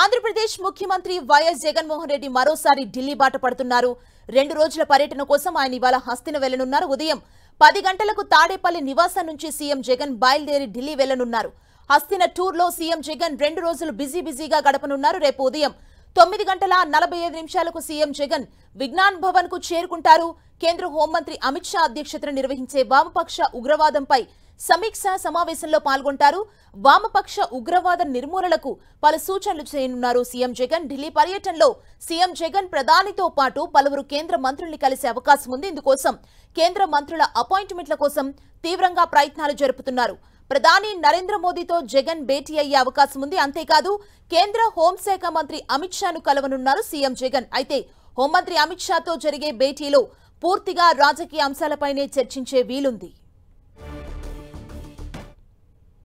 ఆంధ్రప్రదేశ్ ముఖ్యమంత్రి వైఎస్ జగన్మోహన్ రెడ్డి మరోసారి ఢిల్లీ బాట పడుతున్నారు రెండు రోజుల పర్యటన కోసం ఆయన ఇవాళ హస్తిన వెళ్లనున్నారు ఉదయం పది గంటలకు తాడేపల్లి నివాసం నుంచి సీఎం జగన్ బయలుదేరి ఢిల్లీ వెళ్లనున్నారు హస్తిన టూర్లో సీఎం జగన్ రెండు రోజులు బిజీ బిజీగా గడపనున్నారు రేపు ఉదయం తొమ్మిది గంటల నలభై ఐదు నిమిషాలకు సీఎం జగన్ విజ్ఞాన్ భవన్ కు చేరుకుంటారు కేంద్ర హోంమంత్రి అమిత్ షా అధ్యక్షతన నిర్వహించే వామపక్ష ఉగ్రవాదంపై సమీక్ష సమావేశంలో పాల్గొంటారు వామపక్ష ఉగ్రవాద నిర్మూలనకు పలు సూచనలు చేయనున్నారు సీఎం జగన్ ఢిల్లీ పర్యటనలో సీఎం జగన్ ప్రధానితో పాటు పలువురు కేంద్ర మంత్రుల్ని కలిసే అవకాశం ఉంది ఇందుకోసం కేంద్ర మంత్రుల అపాయింట్మెంట్ల కోసం తీవ్రంగా ప్రయత్నాలు జరుపుతున్నారు ప్రధాని నరేంద్ర మోదీతో జగన్ భేటీ అయ్యే అవకాశం ఉంది అంతేకాదు కేంద్ర హోంశాఖ మంత్రి అమిత్ షాను కలవనున్నారు సీఎం జగన్ అయితే హోంమంత్రి అమిత్ షాతో జరిగే భేటీలో పూర్తిగా రాజకీయ అంశాలపైనే చర్చించే వీలుంది